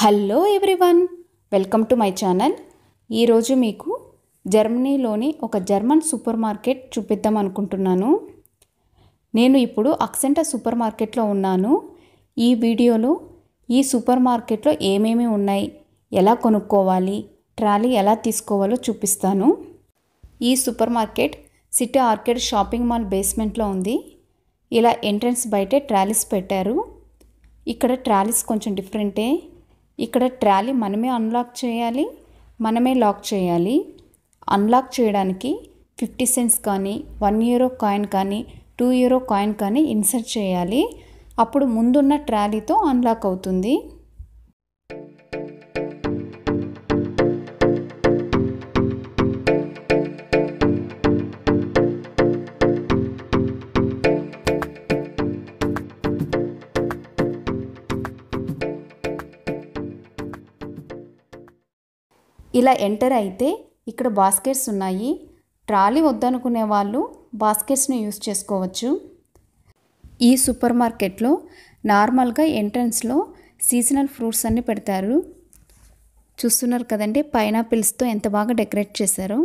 hello everyone welcome to my channel ఈరోజు మీకు జర్మనీలోని ఒక జర్మన్ సూపర్ మార్కెట్ చూపిద్దాం అనుకుంటున్నాను నేను ఇప్పుడు అక్సెంట సూపర్ మార్కెట్లో ఉన్నాను ఈ వీడియోలో ఈ సూపర్ మార్కెట్లో ఏమేమి ఉన్నాయి ఎలా కొనుక్కోవాలి ట్రాలీ ఎలా తీసుకోవాలో చూపిస్తాను ఈ supermarket city arcade shopping mall బేస్మెంట్లో ఉంది ఇలా ఎంట్రన్స్ బయటే ట్రాలీస్ పెట్టారు ఇక్కడ ట్రాలీస్ కొంచెం డిఫరెంటే ఇక్కడ ట్రాలీ మనమే అన్లాక్ చేయాలి మనమే లాక్ చేయాలి అన్లాక్ చేయడానికి ఫిఫ్టీ సెంట్స్ కానీ వన్ యూరో కాయిన్ కానీ టూ యూరో కాయిన్ కానీ ఇన్సర్ట్ చేయాలి అప్పుడు ముందున్న ట్రాలీతో అన్లాక్ అవుతుంది ఇలా ఎంటర్ అయితే ఇక్కడ బాస్కెట్స్ ఉన్నాయి ట్రాలీ వద్దనుకునే వాళ్ళు బాస్కెట్స్ని యూస్ చేసుకోవచ్చు ఈ సూపర్ మార్కెట్లో నార్మల్గా ఎంట్రన్స్లో సీజనల్ ఫ్రూట్స్ అన్నీ పెడతారు చూస్తున్నారు కదండి పైనాపిల్స్తో ఎంత బాగా డెకరేట్ చేశారో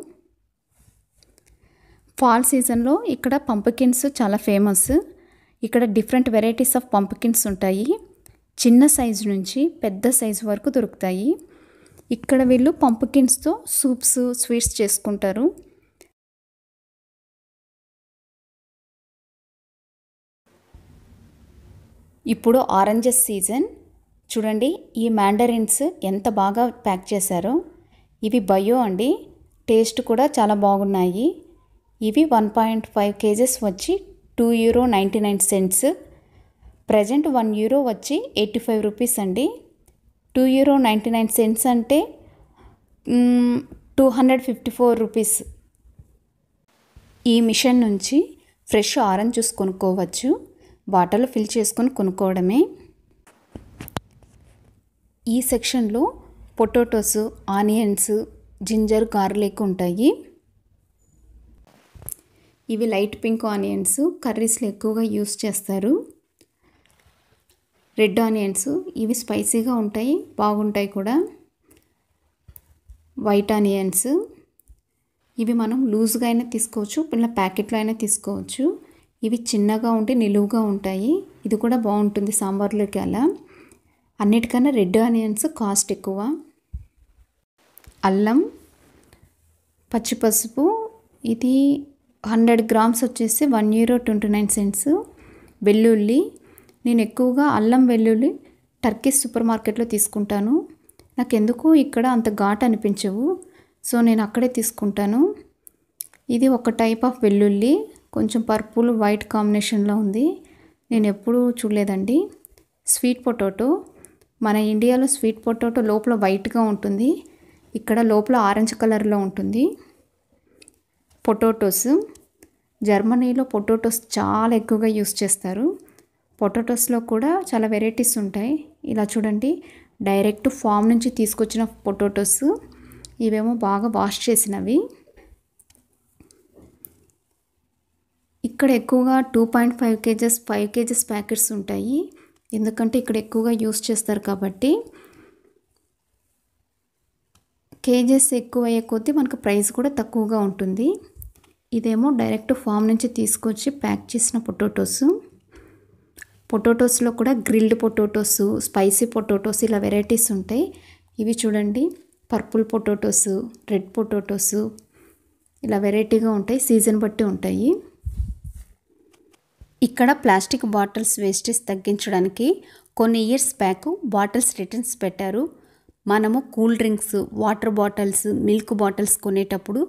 ఫాల్ సీజన్లో ఇక్కడ పంపకిన్స్ చాలా ఫేమస్ ఇక్కడ డిఫరెంట్ వెరైటీస్ ఆఫ్ పంపకిన్స్ ఉంటాయి చిన్న సైజు నుంచి పెద్ద సైజు వరకు దొరుకుతాయి ఇక్కడ వీళ్ళు పంపుకిన్స్తో సూప్స్ స్వీట్స్ చేసుకుంటారు ఇప్పుడు ఆరెంజెస్ సీజన్ చూడండి ఈ మ్యాండరిన్స్ ఎంత బాగా ప్యాక్ చేశారో ఇవి బయో అండి టేస్ట్ కూడా చాలా బాగున్నాయి ఇవి వన్ పాయింట్ ఫైవ్ కేజెస్ వచ్చి two euro ninety nine cents present one euro వచ్చి ఎయిటీ ఫైవ్ రూపీస్ అండి two euro ninety nine cents అంటే two hundred fifty four rupees ఈ మిషన్ నుంచి ఫ్రెష్ ఆరెంజ్ జ్యూస్ కొనుక్కోవచ్చు వాటర్లో ఫిల్ చేసుకొని కొనుక్కోవడమే ఈ సెక్షన్లో పొటాటోస్ ఆనియన్స్ జింజర్ గార్లిక్ ఉంటాయి ఇవి లైట్ పింక్ ఆనియన్స్ కర్రీస్లో ఎక్కువగా యూస్ చేస్తారు రెడ్ ఆనియన్స్ ఇవి స్పైసీగా ఉంటాయి బాగుంటాయి కూడా వైట్ ఆనియన్స్ ఇవి మనం లూజ్గా అయినా తీసుకోవచ్చు పిల్ల ప్యాకెట్లో అయినా తీసుకోవచ్చు ఇవి చిన్నగా ఉండి నిలువుగా ఉంటాయి ఇది కూడా బాగుంటుంది సాంబార్లోకి అలా అన్నిటికన్నా రెడ్ ఆనియన్స్ కాస్ట్ ఎక్కువ అల్లం పచ్చిపసుపు ఇది హండ్రెడ్ గ్రామ్స్ వచ్చేసి one euro twenty nine cents వెల్లుల్లి నేను ఎక్కువగా అల్లం వెల్లుల్లి టర్కీస్ సూపర్ మార్కెట్లో తీసుకుంటాను నాకు ఎందుకు ఇక్కడ అంత ఘాట్ అనిపించవు సో నేను అక్కడే తీసుకుంటాను ఇది ఒక టైప్ ఆఫ్ వెల్లుల్లి కొంచెం పర్పుల్ వైట్ కాంబినేషన్లో ఉంది నేను ఎప్పుడూ చూడలేదండి స్వీట్ పొటాటో మన ఇండియాలో స్వీట్ పొటాటో లోపల వైట్గా ఉంటుంది ఇక్కడ లోపల ఆరెంజ్ కలర్లో ఉంటుంది పొటాటోస్ జర్మనీలో పొటాటోస్ చాలా ఎక్కువగా యూస్ చేస్తారు పొటాటోస్లో కూడా చాలా వెరైటీస్ ఉంటాయి ఇలా చూడండి డైరెక్ట్ ఫామ్ నుంచి తీసుకొచ్చిన పొటాటోస్ ఇవేమో బాగా వాష్ చేసినవి ఇక్కడ ఎక్కువగా two point five KGs five KGs packets ఉంటాయి ఎందుకంటే ఇక్కడ ఎక్కువగా యూస్ చేస్తారు కాబట్టి కేజెస్ ఎక్కువ అయ్యే కొద్దీ మనకు ప్రైస్ కూడా తక్కువగా ఉంటుంది ఇదేమో డైరెక్ట్ ఫామ్ నుంచి తీసుకొచ్చి ప్యాక్ చేసిన పొటాటోస్ పొటాటోస్లో కూడా గ్రిల్డ్ పొటాటోస్ స్పైసీ పొటాటోస్ ఇలా వెరైటీస్ ఉంటాయి ఇవి చూడండి పర్పుల్ పొటాటోస్ రెడ్ పొటాటోస్ ఇలా వెరైటీగా ఉంటాయి సీజన్ బట్టి ఉంటాయి ఇక్కడ ప్లాస్టిక్ బాటిల్స్ వేస్టేజ్ తగ్గించడానికి కొన్ని ఇయర్స్ బ్యాక్ బాటిల్స్ రిటర్న్స్ పెట్టారు మనము cool drinks water bottles milk bottles కొనేటప్పుడు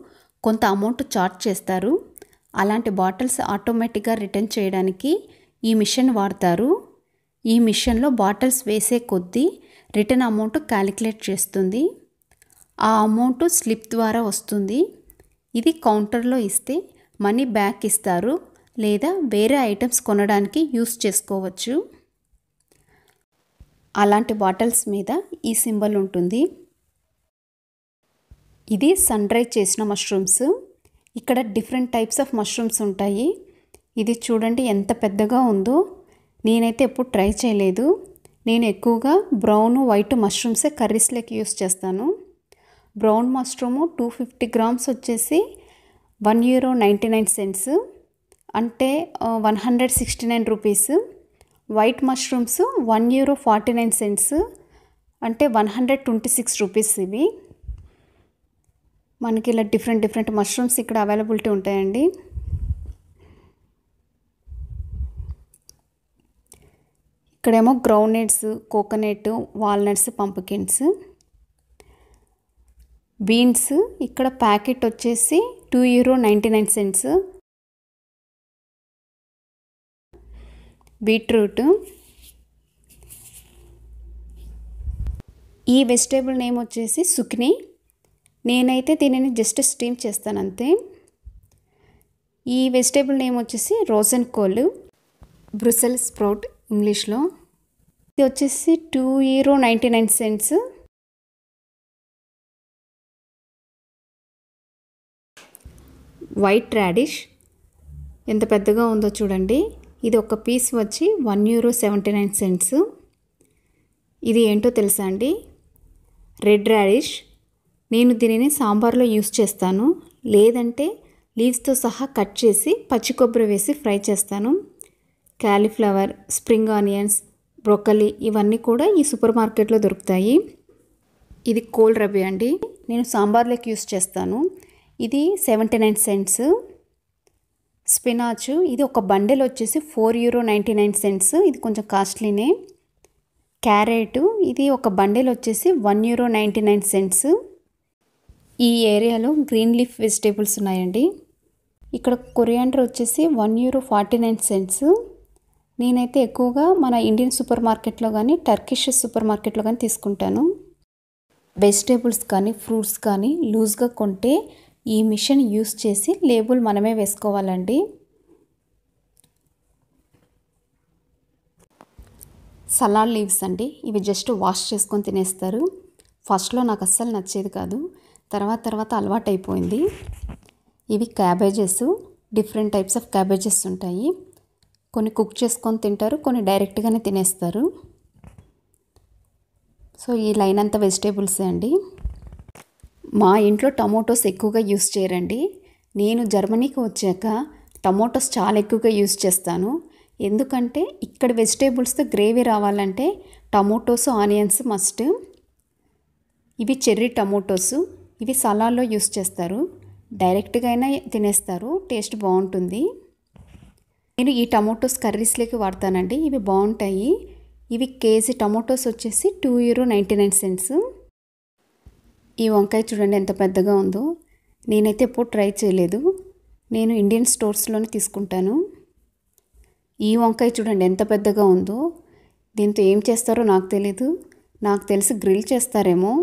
కొంత అమౌంట్ చార్జ్ చేస్తారు అలాంటి బాటిల్స్ ఆటోమేటిక్గా రిటర్న్ చేయడానికి ఈ మిషన్ వాడతారు ఈ మిషన్లో బాటిల్స్ వేసే కొద్దీ రిటర్న్ అమౌంట్ క్యాలిక్యులేట్ చేస్తుంది ఆ అమౌంట్ స్లిప్ ద్వారా వస్తుంది ఇది కౌంటర్లో ఇస్తే మనీ బ్యాక్ ఇస్తారు లేదా వేరే ఐటమ్స్ కొనడానికి యూస్ చేసుకోవచ్చు అలాంటి బాటిల్స్ మీద ఈ సింబల్ ఉంటుంది ఇది సన్ డ్రై చేసిన మష్రూమ్స్ ఇక్కడ డిఫరెంట్ టైప్స్ ఆఫ్ మష్రూమ్స్ ఉంటాయి ఇది చూడండి ఎంత పెద్దగా ఉందో నేనైతే ఎప్పుడు ట్రై చేయలేదు నేను ఎక్కువగా బ్రౌన్ వైట్ మష్రూమ్సే కర్రీస్లోకి యూస్ చేస్తాను brown mushroom two fifty grams వచ్చేసి one euro ninety nine cents అంటే one hundred sixty nine rupees white mushrooms one euro forty nine cents అంటే one hundred twenty six rupees ఇవి మనకి ఇలా డిఫరెంట్ డిఫరెంట్ మష్రూమ్స్ ఇక్కడ availability ఉంటాయండి ఇక్కడేమో groundnuts coconut walnuts pumpkins beans ఇక్కడ packet వచ్చేసి two euro ninety nine cents beetroot ఈ వెజిటేబుల్ నేమ్ వచ్చేసి సుక్ని నేనైతే దీనిని జస్ట్ స్టీమ్ చేస్తాను అంతే ఈ వెజిటేబుల్ నేమ్ వచ్చేసి రోజన్ కోల్ బ్రుసెల్ స్ప్రౌట్ ఇంగ్లీష్లో ఇది వచ్చేసి two euro ninety nine cents white radish ఎంత పెద్దగా ఉందో చూడండి ఇది ఒక పీస్ వచ్చి one euro seventy nine cents ఇది ఏంటో తెలుసా అండి రెడ్ రాడిష్ నేను దీనిని సాంబార్లో యూస్ చేస్తాను లేదంటే లీవ్స్తో సహా కట్ చేసి పచ్చి కొబ్బరి వేసి ఫ్రై చేస్తాను క్యాలీఫ్లవర్ స్ప్రింగ్ ఆనియన్స్ బ్రొక్కలి ఇవన్నీ కూడా ఈ సూపర్ మార్కెట్లో దొరుకుతాయి ఇది కోల్డ్ రబీ అండి నేను సాంబార్లోకి యూస్ చేస్తాను ఇది సెవెంటీ నైన్ సెంట్స్ స్పినాచ్ ఇది ఒక బండెల్ వచ్చేసి four euro ninety nine cents ఇది కొంచెం కాస్ట్లీనే క్యారెట్ ఇది ఒక బండెల్ వచ్చేసి one euro ninety nine cents ఈ ఏరియాలో గ్రీన్ లీఫ్ వెజిటేబుల్స్ ఉన్నాయండి ఇక్కడ కొరియాండర్ వచ్చేసి one euro forty nine cents నేనైతే ఎక్కువగా మన ఇండియన్ సూపర్ మార్కెట్లో కానీ టర్కిష్ సూపర్ మార్కెట్లో కానీ తీసుకుంటాను వెజిటేబుల్స్ కానీ ఫ్రూట్స్ కానీ లూజ్గా కొంటే ఈ మిషన్ యూస్ చేసి లేబుల్ మనమే వేసుకోవాలండి సలాడ్ లీవ్స్ అండి ఇవి జస్ట్ వాష్ చేసుకొని తినేస్తారు ఫస్ట్లో నాకు అస్సలు నచ్చేది కాదు తర్వాత తర్వాత అలవాటైపోయింది ఇవి cabbages different types of cabbages ఉంటాయి కొన్ని కుక్ చేసుకొని తింటారు కొన్ని డైరెక్ట్గానే తినేస్తారు సో ఈ లైన్ అంతా వెజిటేబుల్సే అండి మా ఇంట్లో టమోటోస్ ఎక్కువగా యూస్ చేయరండి నేను జర్మనీకి వచ్చాక టమోటోస్ చాలా ఎక్కువగా యూస్ చేస్తాను ఎందుకంటే ఇక్కడ వెజిటేబుల్స్తో గ్రేవీ రావాలంటే టమోటోస్ ఆనియన్స్ మస్ట్ ఇవి చెర్రీ టమోటోస్ ఇవి సలాడ్లో యూస్ చేస్తారు డైరెక్ట్గా అయినా తినేస్తారు టేస్ట్ బాగుంటుంది నేను ఈ టమోటోస్ కర్రీస్లోకి వాడతానండి ఇవి బాగుంటాయి ఇవి కేజీ టమాటోస్ వచ్చేసి two euro ninety nine cents ఈ వంకాయ చూడండి ఎంత పెద్దగా ఉందో నేనైతే ఎప్పుడు ట్రై చేయలేదు నేను ఇండియన్ స్టోర్స్లోనే తీసుకుంటాను ఈ వంకాయ చూడండి ఎంత పెద్దగా ఉందో దీంతో ఏం చేస్తారో నాకు తెలీదు నాకు తెలిసి గ్రిల్ చేస్తారేమో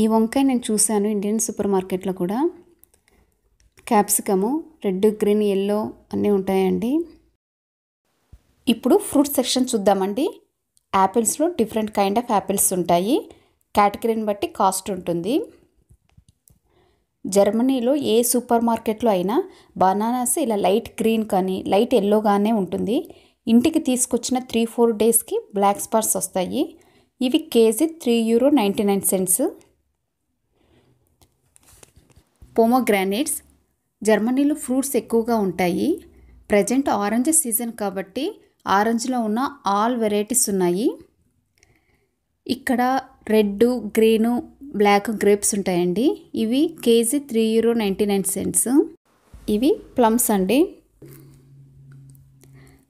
ఈ వంకాయ నేను చూశాను ఇండియన్ సూపర్ మార్కెట్లో కూడా క్యాప్సికము రెడ్ గ్రీన్ ఎల్లో అన్నీ ఉంటాయండి ఇప్పుడు ఫ్రూట్ సెక్షన్ చూద్దామండి యాపిల్స్లో డిఫరెంట్ కైండ్ ఆఫ్ యాపిల్స్ ఉంటాయి కేటగిరీని బట్టి కాస్ట్ ఉంటుంది జర్మనీలో ఏ సూపర్ మార్కెట్లో అయినా బనానాస్ ఇలా లైట్ గ్రీన్ కానీ లైట్ ఎల్లోగానే ఉంటుంది ఇంటికి తీసుకొచ్చిన త్రీ ఫోర్ డేస్కి బ్లాక్ స్పాట్స్ వస్తాయి ఇవి KG three euro ninety nine cents pomegranates జర్మనీలో ఫ్రూట్స్ ఎక్కువగా ఉంటాయి ప్రజెంట్ ఆరెంజ్ సీజన్ కాబట్టి ఆరెంజ్లో ఉన్న ఆల్ వెరైటీస్ ఉన్నాయి ఇక్కడ రెడ్ గ్రీను బ్లాక్ గ్రేప్స్ ఉంటాయండి ఇవి KG three euro ninety nine cents ఇవి ప్లమ్స్ అండి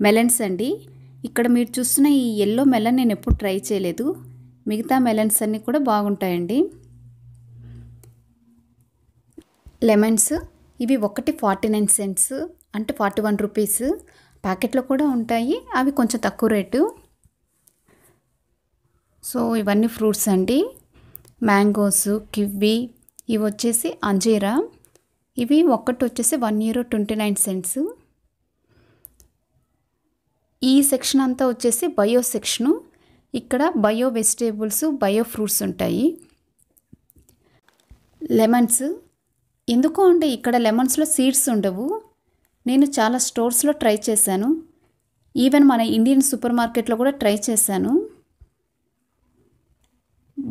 మెలన్స్ అండి ఇక్కడ మీరు చూస్తున్న ఈ ఎల్లో మెలన్ నేను ఎప్పుడు ట్రై చేయలేదు మిగతా మెలన్స్ అన్నీ కూడా బాగుంటాయండి లెమన్స్ ఇవి ఒకటి ఫార్టీ నైన్ సెంట్స్ అంటే ఫార్టీ వన్ రూపీస్ ప్యాకెట్లో కూడా ఉంటాయి అవి కొంచెం తక్కువ రేటు సో ఇవన్నీ ఫ్రూట్స్ అండి మ్యాంగోస్ కివ్వి ఇవి వచ్చేసి అంజీరా ఇవి ఒక్కటి వచ్చేసి one euro twenty nine cents ఈ సెక్షన్ అంతా వచ్చేసి బయో సెక్షను ఇక్కడ బయో వెజిటేబుల్స్ బయో ఫ్రూట్స్ ఉంటాయి లెమన్స్ ఎందుకో అంటే ఇక్కడ లెమన్స్లో సీడ్స్ ఉండవు నేను చాలా స్టోర్స్లో ట్రై చేశాను ఈవెన్ మన ఇండియన్ సూపర్ మార్కెట్లో కూడా ట్రై చేశాను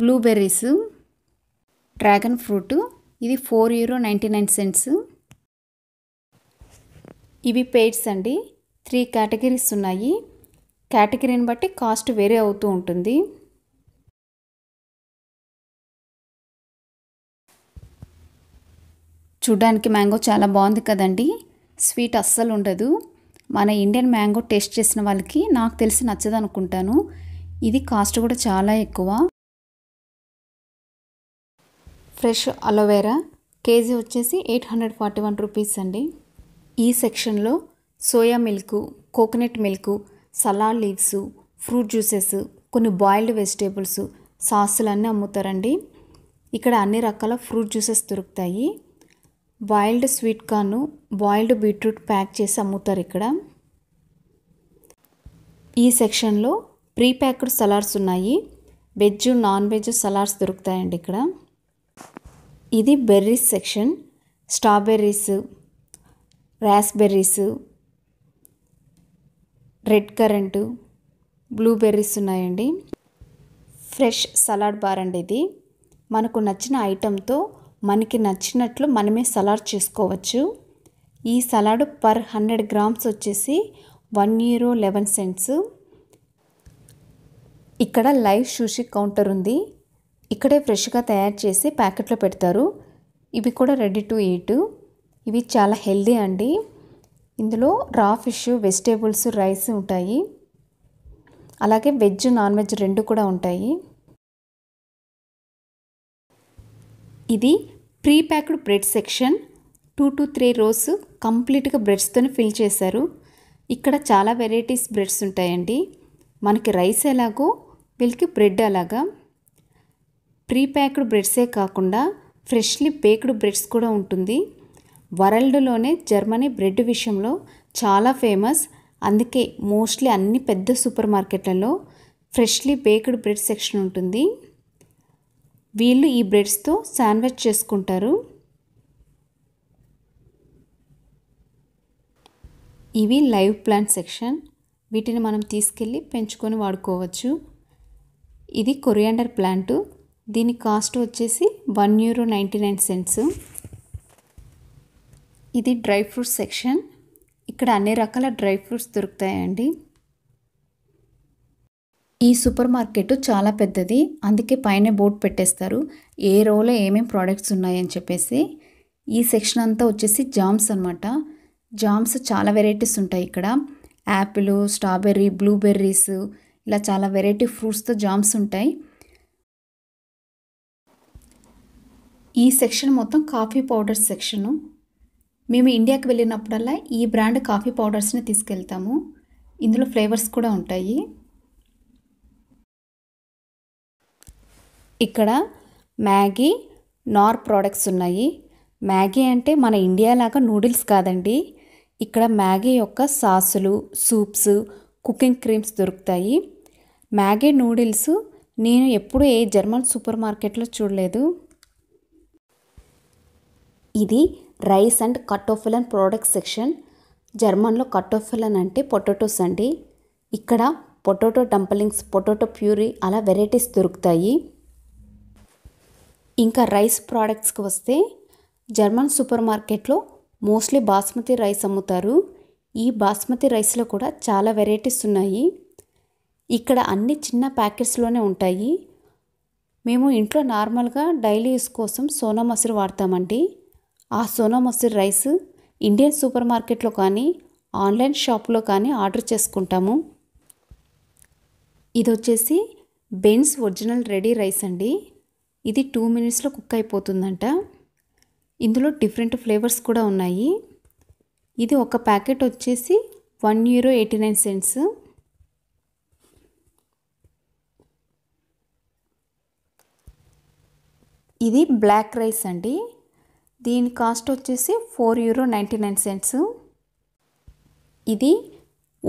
బ్లూబెర్రీస్ డ్రాగన్ ఫ్రూట్ ఇది four euro ninety nine cents ఇవి పేడ్స్ అండి త్రీ కేటగిరీస్ ఉన్నాయి కేటగిరీని బట్టి కాస్ట్ వేరే అవుతూ ఉంటుంది చూడ్డానికి మ్యాంగో చాలా బాగుంది కదండి స్వీట్ అస్సలు ఉండదు మన ఇండియన్ మ్యాంగో టేస్ట్ చేసిన వాళ్ళకి నాకు తెలిసి నచ్చదు అనుకుంటాను ఇది కాస్ట్ కూడా చాలా ఎక్కువ ఫ్రెష్ అలోవెరా కేజీ వచ్చేసి eight hundred forty one rupees అండి ఈ సెక్షన్లో soya milk coconut milk salad leaves fruit juices కొన్ని బాయిల్డ్ వెజిటేబుల్స్ సాసులు అన్నీ అమ్ముతారండి ఇక్కడ అన్ని రకాల ఫ్రూట్ జ్యూసెస్ దొరుకుతాయి boiled sweet corn boiled beetroot pack చేసి అమ్ముతారు ఇక్కడ ఈ సెక్షన్లో ప్రీ ప్యాక్డ్ సలాడ్స్ ఉన్నాయి వెజ్ నాన్ వెజ్ సలాడ్స్ దొరుకుతాయండి ఇక్కడ ఇది berries section strawberries raspberries red currant blueberries ఉన్నాయండి ఫ్రెష్ సలాడ్ బార్ అండి ఇది మనకు నచ్చిన ఐటెంతో మనకి నచ్చినట్లు మనమే సలాడ్ చేసుకోవచ్చు ఈ సలాడ్ పర్ హండ్రెడ్ గ్రామ్స్ వచ్చేసి వన్ యూరో లెవెన్ సెంట్స్ ఇక్కడ లైవ్ షూషి కౌంటర్ ఉంది ఇక్కడే ఫ్రెష్గా తయారు చేసి ప్యాకెట్లో పెడతారు ఇవి కూడా రెడీ టు ఎయిట్ ఇవి చాలా హెల్దీ అండి ఇందులో రా ఫిష్ వెజిటేబుల్స్ రైస్ ఉంటాయి అలాగే వెజ్ నాన్ వెజ్ రెండు కూడా ఉంటాయి ఇది prepacked bread section two to three rows కంప్లీట్గా బ్రెడ్స్తో ఫిల్ చేశారు ఇక్కడ చాలా వెరైటీస్ బ్రెడ్స్ ఉంటాయండి మనకి రైస్ ఎలాగో వీళ్ళకి బ్రెడ్ అలాగా ప్రీ ప్యాక్డ్ బ్రెడ్సే కాకుండా ఫ్రెష్లీ బేక్డ్ బ్రెడ్స్ కూడా ఉంటుంది వరల్డ్లోనే జర్మనీ బ్రెడ్ విషయంలో చాలా ఫేమస్ అందుకే మోస్ట్లీ అన్ని పెద్ద సూపర్ మార్కెట్లలో ఫ్రెష్లీ బేక్డ్ బ్రెడ్ సెక్షన్ ఉంటుంది వీళ్ళు ఈ బ్రెడ్స్తో శాండ్విచ్ చేసుకుంటారు ఇవి లైవ్ ప్లాంట్ సెక్షన్ వీటిని మనం తీసుకెళ్ళి పెంచుకొని వాడుకోవచ్చు ఇది కొరియాండర్ ప్లాంటు దీని కాస్ట్ వచ్చేసి one euro ninety nine cents ఇది డ్రై ఫ్రూట్స్ సెక్షన్ ఇక్కడ అన్ని రకాల డ్రై ఫ్రూట్స్ దొరుకుతాయండి ఈ సూపర్ మార్కెట్ చాలా పెద్దది అందుకే పైన బోర్డు పెట్టేస్తారు ఏ రోలో ఏమేమి ప్రోడక్ట్స్ ఉన్నాయని చెప్పేసి ఈ సెక్షన్ అంతా వచ్చేసి జామ్స్ అనమాట జామ్స్ చాలా వెరైటీస్ ఉంటాయి ఇక్కడ యాపిల్ స్ట్రాబెర్రీ బ్లూబెర్రీస్ ఇలా చాలా వెరైటీ ఫ్రూట్స్తో జామ్స్ ఉంటాయి ఈ సెక్షన్ మొత్తం కాఫీ పౌడర్ సెక్షను మేము ఇండియాకి వెళ్ళినప్పుడల్లా ఈ బ్రాండ్ కాఫీ పౌడర్స్ని తీసుకెళ్తాము ఇందులో ఫ్లేవర్స్ కూడా ఉంటాయి ఇక్కడ మ్యాగీ నార్ ప్రోడక్ట్స్ ఉన్నాయి మ్యాగీ అంటే మన ఇండియా లాగా నూడిల్స్ కాదండి ఇక్కడ మ్యాగీ యొక్క సాసులు సూప్స్ కుకింగ్ క్రీమ్స్ దొరుకుతాయి మ్యాగీ నూడిల్స్ నేను ఎప్పుడూ ఏ జర్మన్ సూపర్ మార్కెట్లో చూడలేదు ఇది రైస్ అండ్ కట్టోఫిలన్ ప్రోడక్ట్ సెక్షన్ జర్మన్లో కట్టోఫిలన్ అంటే పొటాటోస్ అండి ఇక్కడ పొటాటో డంపలింగ్స్ పొటాటో ప్యూరీ అలా వెరైటీస్ దొరుకుతాయి ఇంకా రైస్ ప్రోడక్ట్స్కి వస్తే జర్మన్ సూపర్ మార్కెట్లో మోస్ట్లీ బాస్మతి రైస్ అమ్ముతారు ఈ బాస్మతి రైస్లో కూడా చాలా వెరైటీస్ ఉన్నాయి ఇక్కడ అన్ని చిన్న ప్యాకెట్స్లోనే ఉంటాయి మేము ఇంట్లో నార్మల్గా డైలీ యూస్ కోసం సోనా మసూర్ వాడతామండి ఆ సోనా మసూర్ రైస్ ఇండియన్ సూపర్ మార్కెట్లో కానీ ఆన్లైన్ షాప్లో కానీ ఆర్డర్ చేసుకుంటాము ఇది వచ్చేసి బెన్స్ ఒరిజినల్ రెడీ రైస్ అండి ఇది టూ మినిట్స్లో కుక్ అయిపోతుందంట ఇందులో డిఫరెంట్ ఫ్లేవర్స్ కూడా ఉన్నాయి ఇది ఒక ప్యాకెట్ వచ్చేసి one euro eighty nine cents ఇది బ్లాక్ రైస్ అండి దీని కాస్ట్ వచ్చేసి four euro ninety nine cents ఇది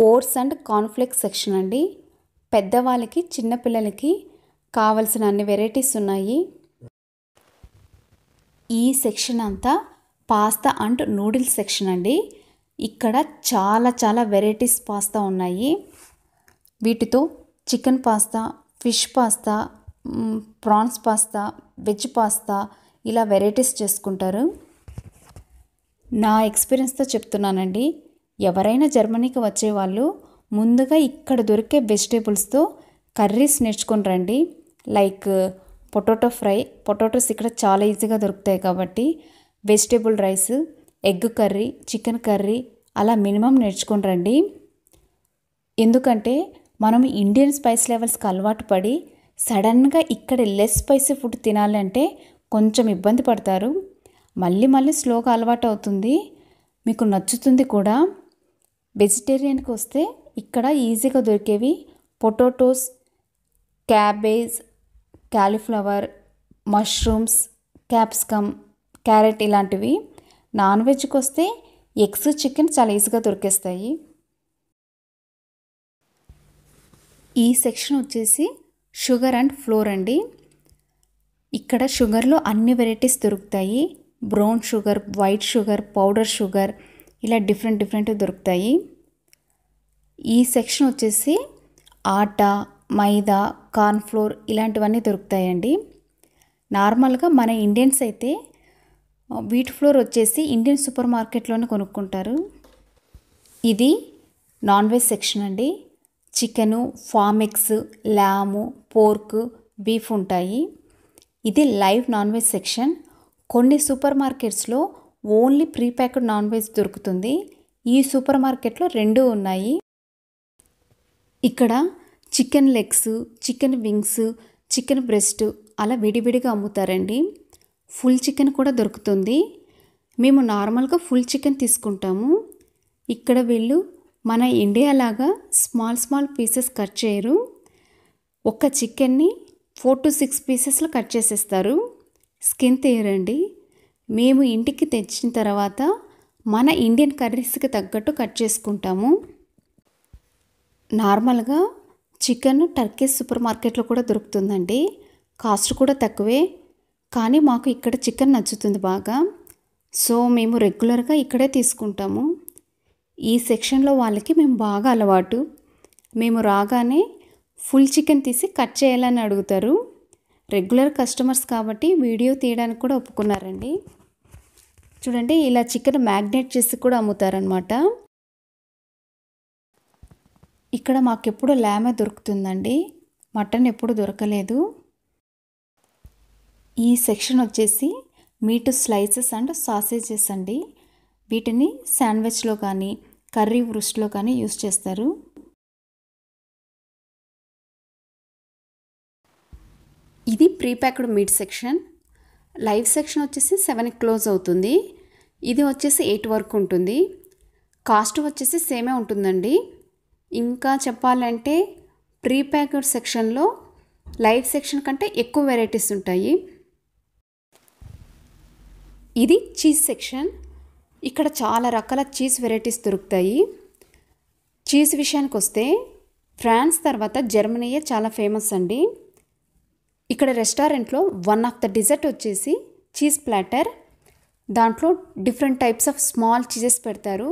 ఓట్స్ అండ్ కార్న్ఫ్లేక్స్ సెక్షన్ అండి పెద్దవాళ్ళకి చిన్నపిల్లలకి కావలసిన అన్ని వెరైటీస్ ఉన్నాయి ఈ సెక్షన్ అంతా పాస్తా అండ్ నూడిల్స్ సెక్షన్ అండి ఇక్కడ చాలా చాలా వెరైటీస్ పాస్తా ఉన్నాయి వీటితో chicken pasta fish pasta prawns pasta veg pasta ఇలా వెరైటీస్ చేసుకుంటారు నా ఎక్స్పీరియన్స్తో చెప్తున్నానండి ఎవరైనా జర్మనీకి వచ్చేవాళ్ళు ముందుగా ఇక్కడ దొరికే వెజిటేబుల్స్తో కర్రీస్ నేర్చుకుని రండి లైక్ పొటాటో ఫ్రై పొటాటోస్ ఇక్కడ చాలా ఈజీగా దొరుకుతాయి కాబట్టి vegetable rice egg curry chicken curry అలా మినిమం నేర్చుకుని రండి ఎందుకంటే మనం ఇండియన్ స్పైస్ లెవెల్స్కి అలవాటు పడి సడన్గా ఇక్కడ లెస్ స్పైసీ ఫుడ్ తినాలంటే కొంచెం ఇబ్బంది పడతారు మళ్ళీ మళ్ళీ స్లోగా అలవాటు అవుతుంది మీకు నచ్చుతుంది కూడా వెజిటేరియన్కి వస్తే ఇక్కడ ఈజీగా దొరికేవి potatoes cabbage cauliflower mushrooms capsicum carrot ఇలాంటివి నాన్ వెజ్కి వస్తే ఎగ్స్ చికెన్ చాలా ఈజీగా దొరికేస్తాయి ఈ సెక్షన్ వచ్చేసి షుగర్ అండ్ ఫ్లోర్ అండి ఇక్కడ షుగర్లో అన్ని వెరైటీస్ దొరుకుతాయి brown sugar white sugar powder sugar ఇలా డిఫరెంట్ డిఫరెంట్ దొరుకుతాయి ఈ సెక్షన్ వచ్చేసి ఆటా మైదా కార్న్ఫ్లోర్ ఇలాంటివన్నీ దొరుకుతాయండి నార్మల్గా మన ఇండియన్స్ అయితే వీట్ ఫ్లోర్ వచ్చేసి ఇండియన్ సూపర్ మార్కెట్లోనే కొనుక్కుంటారు ఇది నాన్ వెజ్ సెక్షన్ అండి చికెను ఫామిక్స్ ల్యాము పోర్క్ బీఫ్ ఉంటాయి ఇది లైవ్ నాన్ వెజ్ సెక్షన్ కొన్ని సూపర్ మార్కెట్స్లో only prepacked non veg దొరుకుతుంది ఈ సూపర్ మార్కెట్లో రెండు ఉన్నాయి ఇక్కడ chicken legs chicken wings chicken breast అలా విడివిడిగా అమ్ముతారండి ఫుల్ చికెన్ కూడా దొరుకుతుంది మేము నార్మల్గా ఫుల్ చికెన్ తీసుకుంటాము ఇక్కడ వీళ్ళు మన ఇండియా లాగా స్మాల్ స్మాల్ పీసెస్ కట్ చేయరు ఒక్క చికెన్ని ఫోర్ టు సిక్స్ పీసెస్లో కట్ చేసేస్తారు స్కిన్ తీయరండి మేము ఇంటికి తెచ్చిన తర్వాత మన ఇండియన్ కర్రీస్కి తగ్గట్టు కట్ చేసుకుంటాము నార్మల్గా చికెన్ టర్కీస్ సూపర్ మార్కెట్లో కూడా దొరుకుతుందండి కాస్ట్ కూడా తక్కువే కానీ మాకు ఇక్కడ చికెన్ నచ్చుతుంది బాగా సో మేము రెగ్యులర్గా ఇక్కడే తీసుకుంటాము ఈ సెక్షన్లో వాళ్ళకి మేము బాగా అలవాటు మేము రాగానే ఫుల్ చికెన్ తీసి కట్ చేయాలని అడుగుతారు రెగ్యులర్ కస్టమర్స్ కాబట్టి వీడియో తీయడానికి కూడా ఒప్పుకున్నారండి చూడండి ఇలా చికెన్ మ్యాగ్నేట్ చేసి కూడా అమ్ముతారనమాట ఇక్కడ మాకెప్పుడు లామె దొరుకుతుందండి మటన్ ఎప్పుడు దొరకలేదు ఈ సెక్షన్ వచ్చేసి మీట్ స్లైసెస్ అండ్ సాసేజెస్ అండి వీటిని శాండ్విచ్లో కానీ కర్రీ వృష్టిలో కానీ యూస్ చేస్తారు ఇది prepacked meat section live section వచ్చేసి సెవెన్కి క్లోజ్ అవుతుంది ఇది వచ్చేసి ఎయిట్ వరకు ఉంటుంది కాస్ట్ వచ్చేసి సేమే ఉంటుందండి ఇంకా చెప్పాలంటే ప్రీ ప్యాక్డ్ సెక్షన్లో లైవ్ సెక్షన్ కంటే ఎక్కువ వెరైటీస్ ఉంటాయి ఇది చీజ్ సెక్షన్ ఇక్కడ చాలా రకాల చీజ్ వెరైటీస్ దొరుకుతాయి చీజ్ విషయానికి వస్తే ఫ్రాన్స్ తర్వాత జర్మనీయే చాలా ఫేమస్ అండి ఇక్కడ రెస్టారెంట్లో వన్ ఆఫ్ ద డిజర్ట్ వచ్చేసి చీజ్ ప్లాటర్ దాంట్లో different types of small cheeses పెడతారు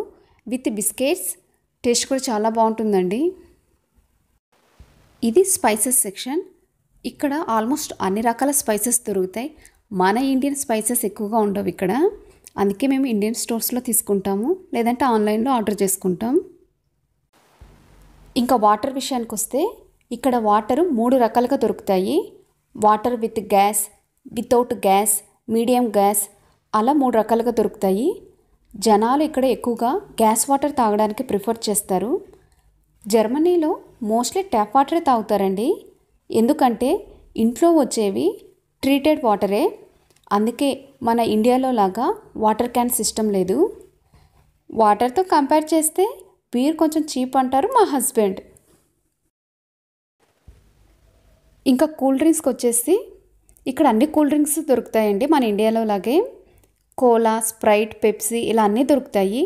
విత్ బిస్కెట్స్ టేస్ట్ కూడా చాలా బాగుంటుందండి ఇది స్పైసెస్ సెక్షన్ ఇక్కడ ఆల్మోస్ట్ అన్ని రకాల స్పైసెస్ దొరుకుతాయి మన ఇండియన్ స్పైసెస్ ఎక్కువగా ఉండవు ఇక్కడ అందుకే మేము ఇండియన్ స్టోర్స్లో తీసుకుంటాము లేదంటే ఆన్లైన్లో ఆర్డర్ చేసుకుంటాం ఇంకా వాటర్ విషయానికి వస్తే ఇక్కడ వాటర్ మూడు రకాలుగా దొరుకుతాయి water with gas without gas medium gas అలా మూడు రకాలుగా దొరుకుతాయి జనాలు ఇక్కడ ఎక్కువగా గ్యాస్ వాటర్ తాగడానికి ప్రిఫర్ చేస్తారు జర్మనీలో మోస్ట్లీ ట్యాప్ వాటరే తాగుతారండి ఎందుకంటే ఇంట్లో వచ్చేవి ట్రీటెడ్ వాటరే అందుకే మన ఇండియాలో లాగా వాటర్ క్యాన్ సిస్టమ్ లేదు వాటర్తో కంపేర్ చేస్తే బీర్ కొంచెం చీప్ అంటారు మా హస్బెండ్ ఇంకా కూల్ డ్రింక్స్కి వచ్చేసి ఇక్కడ అన్ని కూల్ డ్రింక్స్ దొరుకుతాయండి మన ఇండియాలో లాగే కోలా స్ప్రైట్ పెప్సీ ఇలా అన్నీ దొరుకుతాయి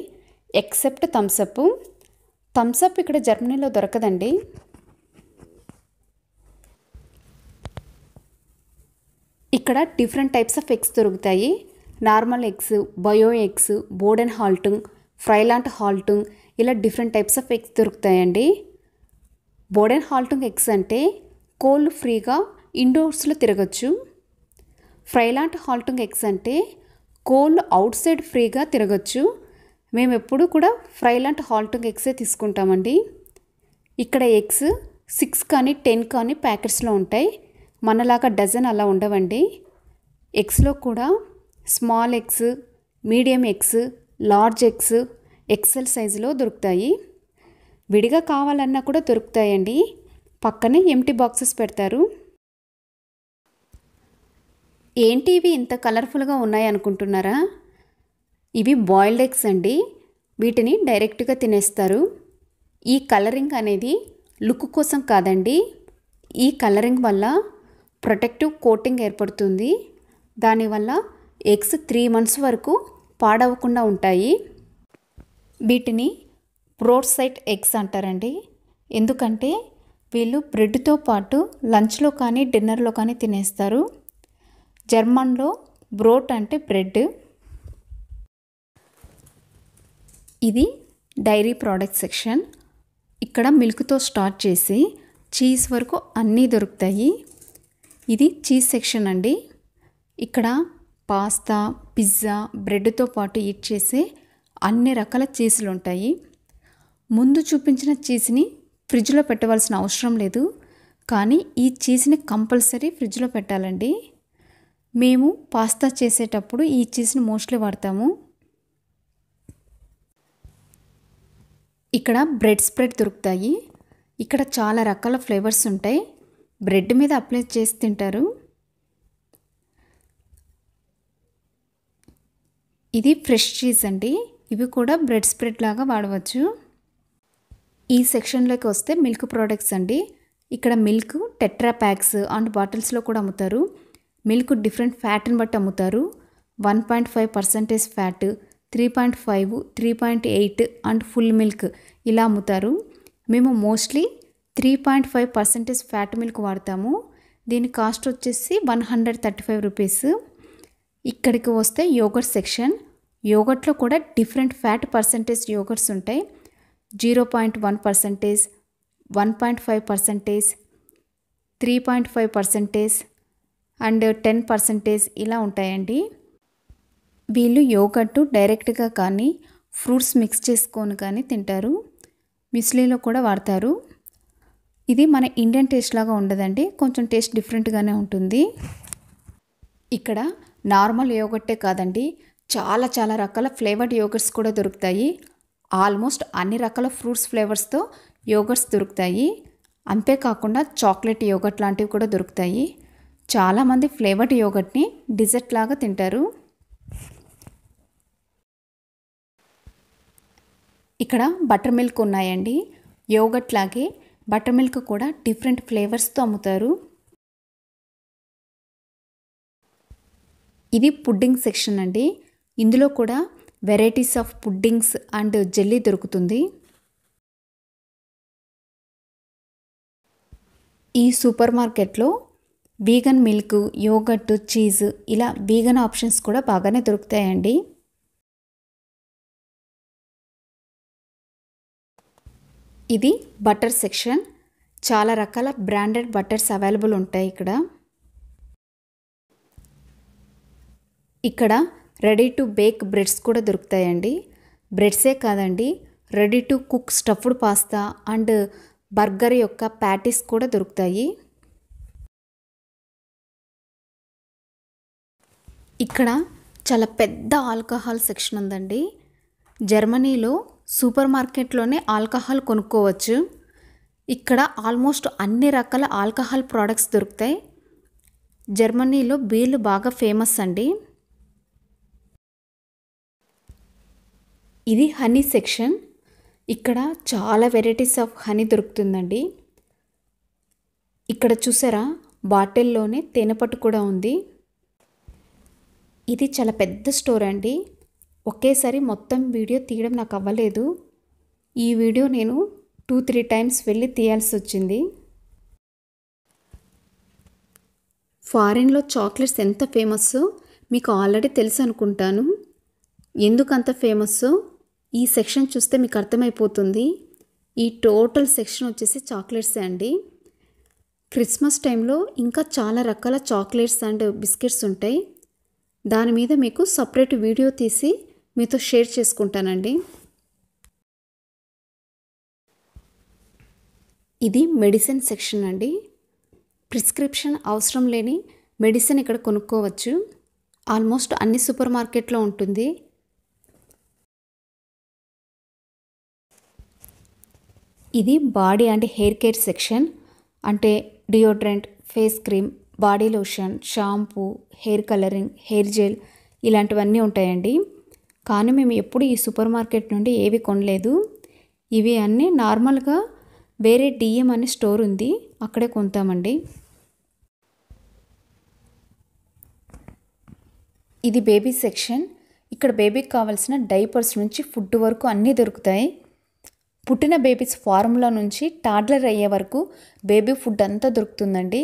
ఎక్సెప్ట్ థమ్సప్ థమ్సప్ ఇక్కడ జర్మనీలో దొరకదండి ఇక్కడ డిఫరెంట్ టైప్స్ ఆఫ్ ఎగ్స్ దొరుకుతాయి నార్మల్ ఎగ్స్ బయో ఎగ్స్ బోడెన్ హాల్టుంగ్ ఫ్రైలాంట్ హాల్టుంగ్ ఇలా డిఫరెంట్ టైప్స్ ఆఫ్ ఎగ్స్ దొరుకుతాయండి బోడెన్ హాల్టుంగ్ ఎగ్స్ అంటే కోళ్ళు ఫ్రీగా ఇండోర్స్లో తిరగచ్చు ఫ్రైలాంట్ హాల్టుంగ్ ఎగ్స్ అంటే కోళ్ళు అవుట్ సైడ్ ఫ్రీగా తిరగచ్చు మేము ఎప్పుడు కూడా ఫ్రై లాంటి హాల్టింగ్ ఎగ్సే తీసుకుంటామండి ఇక్కడ ఎగ్స్ సిక్స్ కానీ టెన్ కానీ ప్యాకెట్స్లో ఉంటాయి మనలాగా డజన్ అలా ఉండవండి ఎగ్స్లో కూడా small eggs medium eggs large eggs XL సైజులో దొరుకుతాయి విడిగా కావాలన్నా కూడా దొరుకుతాయండి పక్కనే ఎంటీ బాక్సెస్ పెడతారు ఏంటి ఇవి ఇంత కలర్ఫుల్గా ఉన్నాయనుకుంటున్నారా ఇవి బాయిల్డ్ ఎగ్స్ అండి వీటిని డైరెక్ట్గా తినేస్తారు ఈ కలరింగ్ అనేది లుక్ కోసం కాదండి ఈ కలరింగ్ వల్ల ప్రొటెక్టివ్ కోటింగ్ ఏర్పడుతుంది దానివల్ల ఎగ్స్ త్రీ మంత్స్ వరకు పాడవకుండా ఉంటాయి వీటిని ప్రోడ్సైట్ ఎగ్స్ అంటారండి ఎందుకంటే వీళ్ళు బ్రెడ్తో పాటు లంచ్లో కానీ డిన్నర్లో కానీ తినేస్తారు జర్మన్లో బ్రోట్ అంటే బ్రెడ్ ఇది డైరీ ప్రోడక్ట్ సెక్షన్ ఇక్కడ మిల్క్తో స్టార్ట్ చేసి చీజ్ వరకు అన్నీ దొరుకుతాయి ఇది చీజ్ సెక్షన్ అండి ఇక్కడ పాస్తా పిజ్జా బ్రెడ్తో పాటు ఈట్ చేసే అన్ని రకాల చీజ్లు ఉంటాయి ముందు చూపించిన చీజ్ని ఫ్రిడ్జ్లో పెట్టవలసిన అవసరం లేదు కానీ ఈ చీజ్ని కంపల్సరీ ఫ్రిడ్జ్లో పెట్టాలండి మేము పాస్తా చేసేటప్పుడు ఈ చీజ్ని మోస్ట్లీ వాడతాము ఇక్కడ బ్రెడ్ స్ప్రెడ్ దొరుకుతాయి ఇక్కడ చాలా రకాల ఫ్లేవర్స్ ఉంటాయి బ్రెడ్ మీద అప్లై చేసి తింటారు ఇది ఫ్రెష్ చీజ్ అండి ఇవి కూడా బ్రెడ్ స్ప్రెడ్ లాగా వాడవచ్చు ఈ సెక్షన్లోకి వస్తే మిల్క్ ప్రోడక్ట్స్ అండి ఇక్కడ మిల్క్ టెట్రా ప్యాక్స్ అండ్ బాటిల్స్లో కూడా అమ్ముతారు మిల్క్ డిఫరెంట్ ఫ్యాట్ని బట్టి అమ్ముతారు one point five percentage fat three point five three point eight and full milk ఇలా అమ్ముతారు మేము mostly three point five percentage fat milk వాడతాము దీని కాస్ట్ వచ్చేసి one hundred thirty five rupees ఇక్కడికి వస్తే యోగర్ట్ సెక్షన్ యోగర్ట్లో కూడా డిఫరెంట్ ఫ్యాట్ పర్సంటేజ్ యోగర్ట్స్ ఉంటాయి zero point one percentage one point five percentage three point five percentage and ten percentage ఇలా ఉంటాయండి వీళ్ళు యోగట్టు డైరెక్ట్గా కానీ ఫ్రూట్స్ మిక్స్ చేసుకొని కానీ తింటారు మిస్లీలో కూడా వాడతారు ఇది మన ఇండియన్ టేస్ట్ లాగా ఉండదండి కొంచెం టేస్ట్ డిఫరెంట్గానే ఉంటుంది ఇక్కడ నార్మల్ యోగట్టే కాదండి చాలా చాలా రకాల ఫ్లేవర్డ్ యోగర్ట్స్ కూడా దొరుకుతాయి ఆల్మోస్ట్ అన్ని రకాల ఫ్రూట్స్ ఫ్లేవర్స్తో యోగర్ట్స్ దొరుకుతాయి అంతేకాకుండా చాక్లెట్ యోగట్ లాంటివి కూడా దొరుకుతాయి చాలామంది ఫ్లేవర్డ్ యోగట్ని డిజర్ట్ లాగా తింటారు ఇక్కడ బటర్ మిల్క్ ఉన్నాయండి యోగట్ లాగే బటర్ మిల్క్ కూడా డిఫరెంట్ ఫ్లేవర్స్తో అమ్ముతారు ఇది పుడ్డింగ్ సెక్షన్ అండి ఇందులో కూడా varieties of puddings and jelly దొరుకుతుంది ఈ సూపర్ మార్కెట్లో వీగన్ మిల్క్ యోగట్టు చీజ్ ఇలా వీగన్ ఆప్షన్స్ కూడా బాగానే దొరుకుతాయండి ఇది బటర్ సెక్షన్ చాలా రకాల బ్రాండెడ్ బటర్స్ అవైలబుల్ ఉంటాయి ఇక్కడ ఇక్కడ రెడీ టు బేక్ బ్రెడ్స్ కూడా దొరుకుతాయండి బ్రెడ్సే కాదండి ready to cook stuffed pasta and burger యొక్క ప్యాటీస్ కూడా దొరుకుతాయి ఇక్కడ చాలా పెద్ద ఆల్కహాల్ సెక్షన్ ఉందండి జర్మనీలో సూపర్ మార్కెట్లోనే ఆల్కహాల్ కొనుక్కోవచ్చు ఇక్కడ ఆల్మోస్ట్ అన్ని రకాల ఆల్కహాల్ ప్రోడక్ట్స్ దొరుకుతాయి జర్మనీలో బీర్లు బాగా ఫేమస్ అండి ఇది హనీ సెక్షన్ ఇక్కడ చాలా వెరైటీస్ ఆఫ్ హనీ దొరుకుతుందండి ఇక్కడ చూసారా బాటిల్లోనే తేనెపట్టు కూడా ఉంది ఇది చాలా పెద్ద స్టోర్ అండి ఒకేసారి మొత్తం వీడియో తీయడం నాకు అవ్వలేదు ఈ వీడియో నేను టూ త్రీ టైమ్స్ వెళ్ళి తీయాల్సి వచ్చింది ఫారిన్లో చాక్లెట్స్ ఎంత ఫేమస్ మీకు ఆల్రెడీ తెలుసు అనుకుంటాను ఎందుకంత ఫేమస్ ఈ సెక్షన్ చూస్తే మీకు అర్థమైపోతుంది ఈ టోటల్ సెక్షన్ వచ్చేసి చాక్లెట్సే అండి క్రిస్మస్ టైంలో ఇంకా చాలా రకాల చాక్లెట్స్ అండ్ బిస్కెట్స్ ఉంటాయి దాని మీద మీకు సపరేట్ వీడియో తీసి మీతో షేర్ చేసుకుంటానండి ఇది మెడిసిన్ సెక్షన్ అండి ప్రిస్క్రిప్షన్ అవసరం లేని మెడిసిన్ ఇక్కడ కొనుక్కోవచ్చు ఆల్మోస్ట్ అన్ని సూపర్ మార్కెట్లో ఉంటుంది ఇది body and hair care section అంటే deodorant face cream body lotion shampoo hair colouring hair gel ఇలాంటివన్నీ ఉంటాయండి కానీ మేము ఎప్పుడు ఈ సూపర్ మార్కెట్ నుండి ఏవి కొనలేదు ఇవి అన్నీ నార్మల్గా వేరే డిఎం అనే స్టోర్ ఉంది అక్కడే కొంటామండి ఇది బేబీ సెక్షన్ ఇక్కడ బేబీకి కావాల్సిన డైపర్స్ నుంచి ఫుడ్ వరకు అన్నీ దొరుకుతాయి పుట్టిన బేబీస్ ఫార్ములా నుంచి టాడ్లర్ అయ్యే వరకు బేబీ ఫుడ్ అంతా దొరుకుతుందండి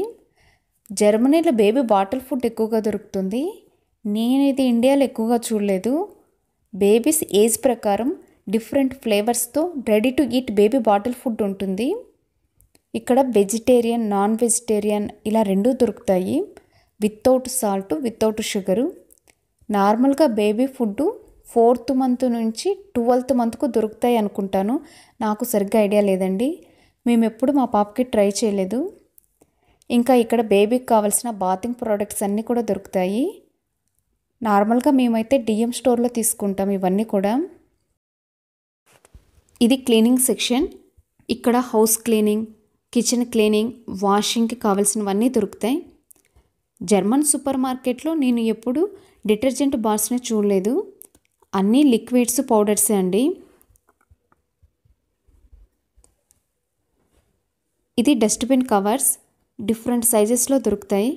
జర్మనీలో బేబీ బాటిల్ ఫుడ్ ఎక్కువగా దొరుకుతుంది నేను ఇది ఇండియాలో ఎక్కువగా చూడలేదు బేబీస్ ఏజ్ ప్రకారం డిఫరెంట్ ఫ్లేవర్స్తో ready to eat baby bottle food ఉంటుంది ఇక్కడ వెజిటేరియన్ నాన్ వెజిటేరియన్ ఇలా రెండూ దొరుకుతాయి వితౌట్ సాల్ట్ వితౌట్ షుగరు నార్మల్గా బేబీ ఫుడ్ ఫోర్త్ మంత్ నుంచి ట్వెల్త్ మంత్కు దొరుకుతాయి అనుకుంటాను నాకు సరిగ్గా ఐడియా లేదండి మేము ఎప్పుడు మా పాపకి ట్రై చేయలేదు ఇంకా ఇక్కడ బేబీకి కావాల్సిన బాతింగ్ ప్రోడక్ట్స్ అన్నీ కూడా దొరుకుతాయి నార్మల్గా మేమైతే డిఎం స్టోర్లో తీసుకుంటాం ఇవన్నీ కూడా ఇది క్లీనింగ్ సెక్షన్ ఇక్కడ హౌస్ క్లీనింగ్ కిచెన్ క్లీనింగ్ వాషింగ్కి కావాల్సినవన్నీ దొరుకుతాయి జర్మన్ సూపర్ మార్కెట్లో నేను ఎప్పుడు డిటర్జెంట్ బార్స్ని చూడలేదు అన్నీ లిక్విడ్స్ పౌడర్సే అండి ఇది డస్ట్బిన్ కవర్స్ డిఫరెంట్ సైజెస్లో దొరుకుతాయి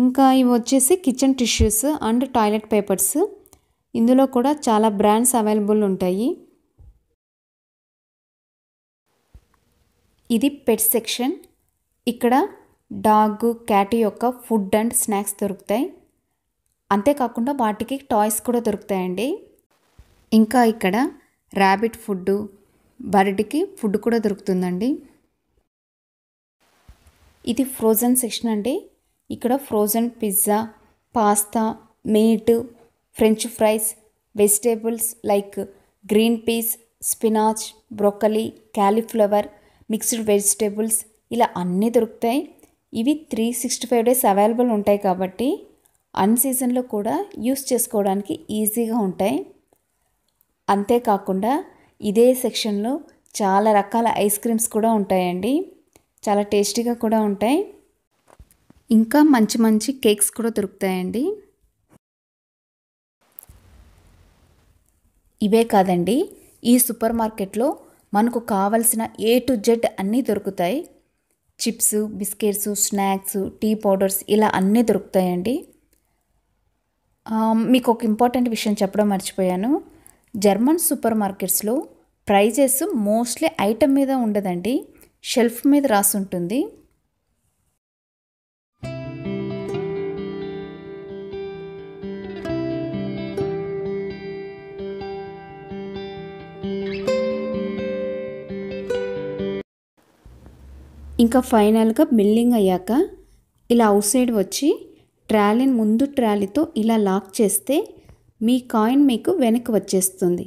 ఇంకా ఇవి వచ్చేసి kitchen tissues and toilet papers ఇందులో కూడా చాలా బ్రాండ్స్ అవైలబుల్ ఉంటాయి ఇది పెట్ సెక్షన్ ఇక్కడ డాగ్ క్యాట్ యొక్క ఫుడ్ అండ్ స్నాక్స్ దొరుకుతాయి అంతేకాకుండా వాటికి టాయ్స్ కూడా దొరుకుతాయండి ఇంకా ఇక్కడ ర్యాబిట్ ఫుడ్డు బరటికి ఫుడ్ కూడా దొరుకుతుందండి ఇది ఫ్రోజన్ సెక్షన్ అండి ఇక్కడ frozen pizza pasta meat french fries vegetables like green peas spinach broccoli cauliflower mixed vegetables ఇలా అన్నీ దొరుకుతాయి ఇవి three sixty five days available ఉంటాయి కాబట్టి అన్ సీజన్లో కూడా యూస్ చేసుకోవడానికి ఈజీగా ఉంటాయి అంతేకాకుండా ఇదే సెక్షన్లో చాలా రకాల ఐస్ క్రీమ్స్ కూడా ఉంటాయండి చాలా టేస్టీగా కూడా ఉంటాయి ఇంకా మంచి మంచి కేక్స్ కూడా దొరుకుతాయండి ఇవే కాదండి ఈ సూపర్ మార్కెట్లో మనకు కావలసిన ఏ టు జెడ్ అన్నీ దొరుకుతాయి chips biscuits snacks tea powders ఇలా అన్నీ దొరుకుతాయండి మీకు ఒక ఇంపార్టెంట్ విషయం చెప్పడం మర్చిపోయాను జర్మన్ సూపర్ మార్కెట్స్లో ప్రైజెస్ మోస్ట్లీ ఐటమ్ మీద ఉండదండి షెల్ఫ్ మీద రాసి ఉంటుంది ఇంకా ఫైనల్గా బిల్లింగ్ అయ్యాక ఇలా అవుట్ సైడ్ వచ్చి ట్రాలీని ముందు ట్రాలీతో ఇలా లాక్ చేస్తే మీ కాయిన్ మీకు వెనక్కి వచ్చేస్తుంది